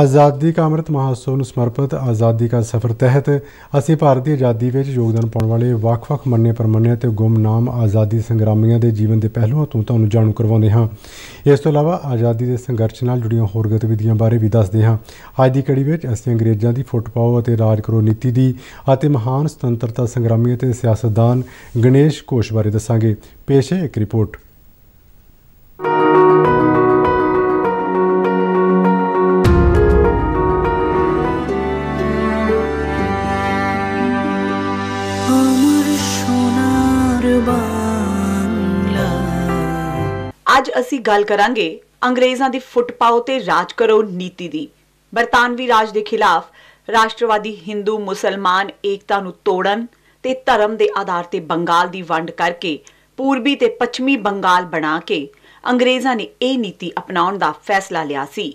ਆਜ਼ਾਦੀ ਕਾ ਅੰਮ੍ਰਿਤ ਮਹੋਤਸਵ ਨੂੰ ਸਮਰਪਿਤ ਆਜ਼ਾਦੀ ਕਾ ਸਫ਼ਰ ਤਹਿਤ ਅਸੀਂ ਭਾਰਤੀ ਆਜ਼ਾਦੀ ਵਿੱਚ ਯੋਗਦਾਨ ਪਾਉਣ ਵਾਲੇ ਵੱਖ-ਵੱਖ ਮੰਨੇ ਪਰਮੰਨੇ ਤੇ ਗੁੰਮਨਾਮ ਆਜ਼ਾਦੀ ਸੰਗਰਾਮੀਆਂ ਦੇ ਜੀਵਨ ਦੇ ਪਹਿਲੂਆਂ ਤੋਂ ਤੁਹਾਨੂੰ ਜਾਣੂ ਕਰਵਾਉਂਦੇ ਹਾਂ ਇਸ ਤੋਂ ਇਲਾਵਾ ਆਜ਼ਾਦੀ ਦੇ ਸੰਘਰਸ਼ ਨਾਲ ਜੁੜੀਆਂ ਹੋਰ ਗਤੀਵਿਧੀਆਂ ਬਾਰੇ ਵੀ ਦੱਸਦੇ ਹਾਂ ਅੱਜ ਦੀ ਕੜੀ ਵਿੱਚ ਅਸੀਂ ਅੰਗਰੇਜ਼ਾਂ ਦੀ ਫੁੱਟ ਪਾਓ ਅਤੇ ਰਾਜ ਕਰੋ ਨੀਤੀ ਦੀ ਅਤੇ ਮਹਾਨ ਸੁਤੰਤਰਤਾ ਸੰਗਰਾਮੀ ਅਤੇ ਸਿਆਸਤਦਾਨ ਗਣੇਸ਼ ਕੋਸ਼ ਬਾਰੇ ਦੱਸਾਂਗੇ ਪੇਸ਼ ਹੈ ਇੱਕ ਰਿਪੋਰਟ ਅਸੀਂ ਗੱਲ ਕਰਾਂਗੇ ਅੰਗਰੇਜ਼ਾਂ ਦੀ ਫੁੱਟਪਾਉ ਤੇ ਰਾਜ ਕਰੋ ਨੀਤੀ ਦੀ ਬਰਤਾਨਵੀ ਰਾਜ ਦੇ ਖਿਲਾਫ ਰਾਸ਼ਟਰਵਾਦੀ ਹਿੰਦੂ ਮੁਸਲਮਾਨ ਏਕਤਾ ਨੂੰ ਤੋੜਨ ਤੇ ਧਰਮ ਦੇ ਆਧਾਰ ਤੇ ਬੰਗਾਲ ਦੀ ਵੰਡ ਕਰਕੇ ਪੂਰਬੀ ਤੇ ਪੱਛਮੀ ਬੰਗਾਲ ਬਣਾ ਕੇ ਅੰਗਰੇਜ਼ਾਂ ਨੇ ਇਹ ਨੀਤੀ ਅਪਣਾਉਣ ਦਾ ਫੈਸਲਾ ਲਿਆ ਸੀ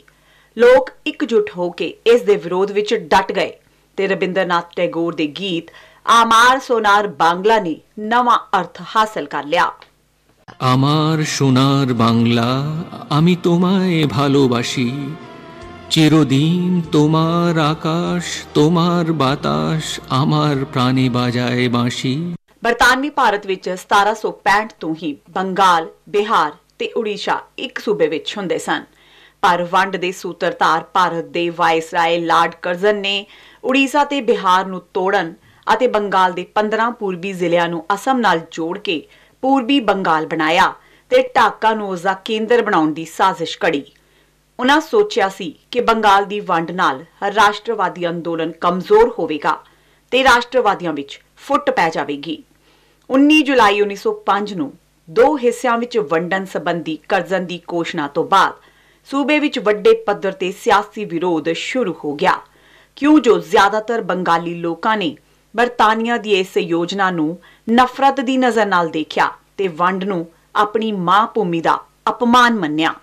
ਲੋਕ ਇਕਜੁੱਟ ਹੋ ਕੇ ਇਸ ਦੇ ਵਿਰੋਧ ਵਿੱਚ ਡਟ ਗਏ ਤੇ ਰਬਿੰਦਰਨਾਥ ਟੈਗੋਰ ਦੇ ਗੀਤ ਆਮਾਰ ਸੋਨਾਰ ਬਾਂਗਲਾ ਨੇ ਨਵਾਂ ਅਰਥ ਹਾਸਲ ਕਰ ਲਿਆ আমার সোনার বাংলা আমি তোমায় ভালোবাসি চিরদিন তোমার আকাশ তোমার বাতাস আমার প্রাণে বাজায় বাঁশি ਬਰਤਾਨਵੀ ਭਾਰਤ ਵਿੱਚ 1765 ਤੋਂ ਹੀ ਬੰਗਾਲ, ਬਿਹਾਰ ਤੇ ਉੜੀਸਾ ਇੱਕ ਸੂਬੇ ਵਿੱਚ ਹੁੰਦੇ ਸਨ ਪਰ ਵੰਡ ਦੇ ਸੂਤਰਧਾਰ ਭਾਰਤ ਦੇ ਵਾਇਸਰਾਏ ਲਾਰਡ ਕਰਜ਼ਨ ਨੇ ਉੜੀਸਾ ਤੇ ਬਿਹਾਰ ਨੂੰ ਤੋੜਨ ਅਤੇ ਬੰਗਾਲ ਦੇ 15 ਪੂਰਬੀ ਜ਼ਿਲ੍ਹਿਆਂ ਨੂੰ ਅਸਮ ਨਾਲ ਜੋੜ ਕੇ ਪੂਰਬੀ ਬੰਗਾਲ ਬਣਾਇਆ ਤੇ ਢਾਕਾ ਨੂੰ ਉਸ ਦਾ ਕੇਂਦਰ ਬਣਾਉਣ ਦੀ ਸਾਜ਼ਿਸ਼ ਕੜੀ ਉਹਨਾਂ ਸੋਚਿਆ ਸੀ ਕਿ ਬੰਗਾਲ ਦੀ ਵੰਡ ਨਾਲ ਰਾਸ਼ਟਰਵਾਦੀ ਅੰਦੋਲਨ ਕਮਜ਼ੋਰ ਹੋਵੇਗਾ ਤੇ ਰਾਸ਼ਟਰਵਾਦੀਆਂ ਵਿੱਚ ਫੁੱਟ ਪੈ ਜਾਵੇਗੀ 19 ਜੁਲਾਈ 1905 ਨੂੰ ਦੋ ਹਿੱਸਿਆਂ ਵਿੱਚ ਵੰਡਣ ਸੰਬੰਧੀ ਕਰਜ਼ਨ ਦੀ ਕੋਸ਼ਨਾ ਤੋਂ ਬਾਅਦ ਸੂਬੇ ਵਿੱਚ ਵੱਡੇ ਪੱਧਰ ਤੇ ਸਿਆਸੀ ਵਿਰੋਧ ਸ਼ੁਰੂ ਹੋ ਗਿਆ ਕਿਉਂ ਜੋ ਜ਼ਿਆਦਾਤਰ ਬੰਗਾਲੀ ਲੋਕਾਂ ਨੇ ਬਰਤਾਨੀਆ ਦੀ ਇਸ ਯੋਜਨਾ ਨੂੰ ਨਫ਼ਰਤ ਦੀ ਨਜ਼ਰ ਨਾਲ ਦੇਖਿਆ ਤੇ ਵੰਡ ਨੂੰ ਆਪਣੀ ਮਾਂ ਭੂਮੀ ਦਾ ਅਪਮਾਨ ਮੰਨਿਆ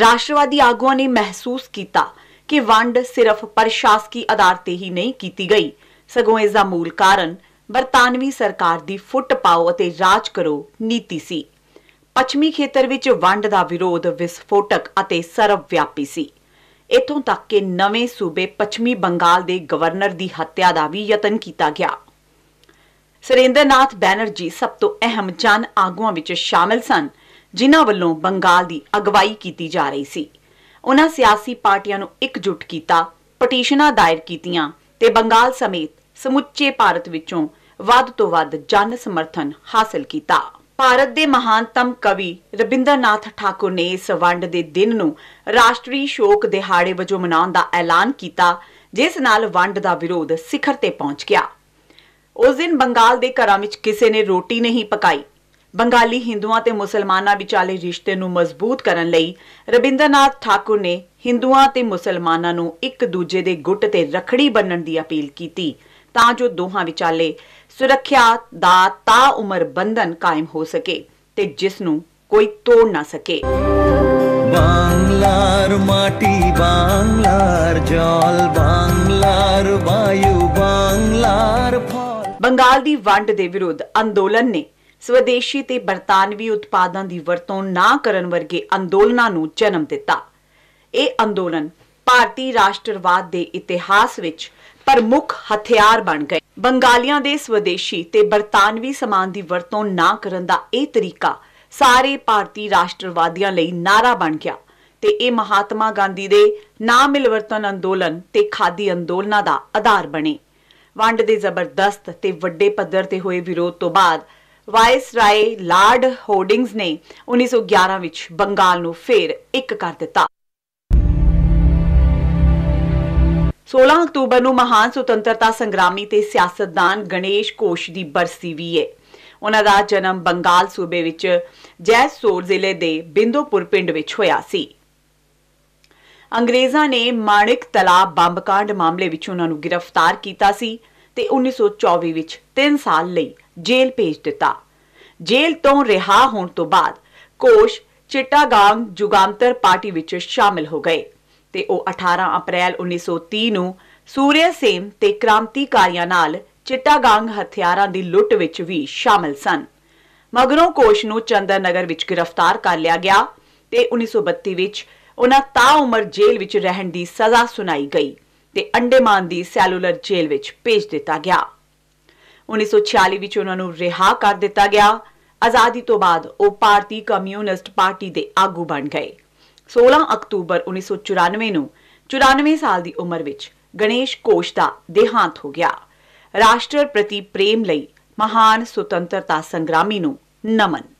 ਰਾਸ਼ਟਰਵਾਦੀ ਆਗੂਆਂ ਨੇ ਮਹਿਸੂਸ ਕੀਤਾ ਕਿ ਵੰਡ ਸਿਰਫ ਪ੍ਰਸ਼ਾਸਕੀ ਆਧਾਰ ਤੇ ਹੀ ਨਹੀਂ ਕੀਤੀ ਗਈ ਸਗੋਂ ਇਸ ਦਾ ਮੂਲ ਕਾਰਨ ਬਰਤਾਨਵੀ ਸਰਕਾਰ ਦੀ ਫੁੱਟ ਪਾਓ ਅਤੇ ਰਾਜ ਕਰੋ ਨੀਤੀ ਸੀ ਪੱਛਮੀ ਖੇਤਰ ਵਿੱਚ ਵੰਡ ਦਾ ਵਿਰੋਧ ਵਿਸਫੋਟਕ ਅਤੇ ਸਰਵਵਿਆਪੀ ਸੀ ਇਥੋਂ ਤੱਕ ਕਿ ਨਵੇਂ ਸੂਬੇ ਪੱਛਮੀ ਬੰਗਾਲ ਦੇ ਗਵਰਨਰ ਦੀ ਹੱਤਿਆ ਦਾ ਵੀ ਯਤਨ ਕੀਤਾ ਗਿਆ ਸਰਿੰਦਰਨਾਥ ਬੈਨਰਜੀ ਸਭ ਤੋਂ ਅਹਿਮ ਜਨ ਆਗੂਆਂ ਵਿੱਚ ਸ਼ਾਮਲ ਸਨ ਜਿਨ੍ਹਾਂ ਵੱਲੋਂ ਬੰਗਾਲ ਦੀ ਅਗਵਾਈ ਕੀਤੀ ਜਾ ਰਹੀ ਸੀ ਉਹਨਾਂ ਸਿਆਸੀ ਪਾਰਟੀਆਂ ਨੂੰ ਇਕਜੁੱਟ ਕੀਤਾ ਪਟੀਸ਼ਨਾਂ ਦਾਇਰ ਕੀਤੀਆਂ ਤੇ ਬੰਗਾਲ ਸਮੇਤ ਸਮੁੱਚੇ ਭਾਰਤ ਵਿੱਚੋਂ ਵੱਧ ਤੋਂ ਵੱਧ ਜਨ ਸਮਰਥਨ ਹਾਸਲ ਕੀਤਾ ਭਾਰਤ ਦੇ ਮਹਾਨਤਮ ਕਵੀ ਰਬਿੰਦਰਨਾਥ ਠਾਕੁਰ ਨੇ ਇਸ ਵੰਡ ਦੇ ਦਿਨ ਨੂੰ ਰਾਸ਼ਟਰੀ ਸ਼ੋਕ ਦਿਹਾੜੇ ਵਜੋਂ ਮਨਾਉਣ ਦਾ ਐਲਾਨ ਕੀਤਾ ਜਿਸ ਨਾਲ ਵੰਡ ਦਾ ਵਿਰੋਧ ਸਿਖਰ ਤੇ ਪਹੁੰਚ ਗਿਆ ਉਸ ਦਿਨ ਬੰਗਾਲ ਦੇ ਘਰਾਂ ਵਿੱਚ ਕਿਸੇ ਨੇ ਰੋਟੀ ਨਹੀਂ ਪਕਾਈ ਬੰਗਾਲੀ ਹਿੰਦੂਆਂ ਤੇ ਮੁਸਲਮਾਨਾਂ ਵਿਚਾਲੇ ਰਿਸ਼ਤੇ ਨੂੰ ਮਜ਼ਬੂਤ ਕਰਨ ਲਈ ਰਬਿੰਦਰਨਾਥ ਠਾਕੁਰ ਨੇ ਹਿੰਦੂਆਂ ਤੇ ਮੁਸਲਮਾਨਾਂ ਨੂੰ ਇੱਕ ਦੂਜੇ ਦੇ ਗੁੱਟ ਤੇ ਰਖੜੀ ਬੰਨਣ ਦੀ ਅਪੀਲ ਕੀਤੀ ਤਾਂ ਜੋ ਦੋਹਾਂ ਵਿਚਾਲੇ ਸੁਰੱਖਿਆ ਦਾ ਤਾ ਉਮਰ ਬੰਧਨ ਕਾਇਮ ਹੋ ਸਕੇ ਤੇ ਜਿਸ ਨੂੰ ਕੋਈ ਤੋੜ ਨਾ ਸਕੇ ਬੰਗਲਾਰ ਮਾਟੀ ਬੰਗਲਾਰ ਜਲ ਬੰਗਲਾਰ ਵਾਯੂ ਬੰਗਲਾਰ ਫਲ ਬੰਗਾਲ ਦੀ ਵੰਡ ਦੇ ਵਿਰੁੱਧ ਅੰਦੋਲਨ ਨੇ ਸਵਦੇਸ਼ੀ ਤੇ ਬਰਤਾਨਵੀ ਉਤਪਾਦਾਂ ਦੀ ਵਰਤੋਂ ਨਾ ਕਰਨ ਵਰਗੇ ਅੰਦੋਲਨਾਂ ਨੂੰ ਜਨਮ ਦਿੱਤਾ ਇਹ ਅੰਦੋਲਨ ਭਾਰਤੀ ਰਾਸ਼ਟਰਵਾਦ ਦੇ ਇਤਿਹਾਸ ਵਿੱਚ ਪ੍ਰਮੁੱਖ ਹਥਿਆਰ ਬਣ ਗਏ ਬੰਗਾਲੀਆਂ ਦੇ ਸਵਦੇਸ਼ੀ ਤੇ ਬਰਤਾਨਵੀ ਸਮਾਨ ਦੀ ਵਰਤੋਂ ਨਾ ਕਰਨ ਦਾ ਇਹ ਤਰੀਕਾ ਸਾਰੇ ਭਾਰਤੀ ਰਾਸ਼ਟਰਵਾਦੀਆਂ ਲਈ ਨਾਰਾ ਬਣ ਗਿਆ ਤੇ ਇਹ ਮਹਾਤਮਾ ਗਾਂਧੀ ਦੇ ਨਾ ਮਿਲਵਰਤਨ ਅੰਦੋਲਨ ਤੇ ਖਾਦੀ ਅੰਦੋਲਨਾਂ ਦਾ ਆਧਾਰ ਬਣੇ ਵੰਡ ਦੇ ਜ਼ਬਰਦਸਤ ਤੇ ਵੱਡੇ ਪੱਧਰ ਤੇ ਹੋਏ ਵਿਰੋਧ ਤੋਂ ਬਾਅਦ ਵਾਇਸ ਰਾਏ ਲਾਰਡ ਹੋਲਡਿੰਗਸ ਨੇ 1911 ਵਿੱਚ ਬੰਗਾਲ ਨੂੰ ਫੇਰ ਇੱਕ ਕਰ ਦਿੱਤਾ 16 ਅਕਤੂਬਰ ਨੂੰ ਮਹਾਨ ਸੁਤੰਤਰਤਾ ਸੰਗਰਾਮੀ ਤੇ ਸਿਆਸਤਦਾਨ ਗਣੇਸ਼ ਕੋਸ਼ ਦੀ ਬਰਸੀ ਵੀ ਹੈ ਉਹਨਾਂ ਦਾ ਜਨਮ ਬੰਗਾਲ ਸੂਬੇ ਵਿੱਚ ਜੈਸੋਰ ਜ਼ਿਲ੍ਹੇ ਦੇ ਬਿੰਦੋਪੁਰ ਪਿੰਡ ਵਿੱਚ ਹੋਇਆ ਸੀ ਅੰਗਰੇਜ਼ਾਂ ਨੇ ਮਾਣਿਕ ਤਲਾਬ ਬੰਬਕਾਂਡ ਮਾਮਲੇ ਵਿੱਚ ਉਹਨਾਂ ਨੂੰ ਗ੍ਰਿਫਤਾਰ ਕੀਤਾ ਸੀ ਤੇ 1924 ਵਿੱਚ 3 ਸਾਲ ਲਈ ਜੇਲ੍ਹ ਭੇਜ ਦਿੱਤਾ ਜੇਲ੍ਹ ਤੋਂ ਰਿਹਾ ਹੋਣ ਤੋਂ ਬਾਅਦ ਕੋਸ਼ ਚਿਟਾਗਾਂਗ ਜੁਗਾਂਤਰ ਪਾਰਟੀ ਵਿੱਚ ਸ਼ਾਮਿਲ ਹੋ ਗਏ ਤੇ ਉਹ 18 ਅਪ੍ਰੈਲ 1930 ਨੂੰ ਸੂਰਿਆ ਸੇਮ ਤੇ ਕ੍ਰਾਂਤੀਕਾਰੀਆਂ ਨਾਲ ਚਿੱਟਾਗਾਂਗ ਹਥਿਆਰਾਂ ਦੀ ਲੁੱਟ ਵਿੱਚ ਵੀ ਸ਼ਾਮਲ ਸਨ ਮਗਰੋਂ ਕੋਸ਼ ਨੂੰ ਚੰਦਰਨਗਰ ਵਿੱਚ ਗ੍ਰਿਫਤਾਰ ਕਰ ਲਿਆ ਗਿਆ ਤੇ 1932 ਵਿੱਚ ਉਹਨਾਂ ਤਾ ਉਮਰ ਜੇਲ੍ਹ ਵਿੱਚ ਰਹਿਣ ਦੀ ਸਜ਼ਾ ਸੁਣਾਈ ਗਈ ਤੇ ਅੰਡੇਮਾਨ ਦੀ ਸੈਲੂਲਰ ਜੇਲ੍ਹ ਵਿੱਚ ਭੇਜ ਦਿੱਤਾ ਗਿਆ 1946 ਵਿੱਚ ਉਹਨਾਂ ਨੂੰ ਰਿਹਾ ਕਰ ਦਿੱਤਾ ਗਿਆ ਆਜ਼ਾਦੀ ਤੋਂ ਬਾਅਦ ਉਹ ਭਾਰਤੀ ਕਮਿਊਨਿਸਟ ਪਾਰਟੀ ਦੇ ਆਗੂ ਬਣ ਗਏ 16 ਅਕਤੂਬਰ 1994 ਨੂੰ 94 ਸਾਲ ਦੀ ਉਮਰ ਵਿੱਚ ਗਣੇਸ਼ ਕੋਸ਼ ਦਾ ਦੇਹਾਂਤ ਹੋ ਗਿਆ ਰਾਸ਼ਟਰ ਪ੍ਰਤੀ ਪ੍ਰੇਮ ਲਈ ਮਹਾਨ ਸੁਤੰਤਰਤਾ ਸੰਗਰਾਮੀ ਨੂੰ ਨਮਨ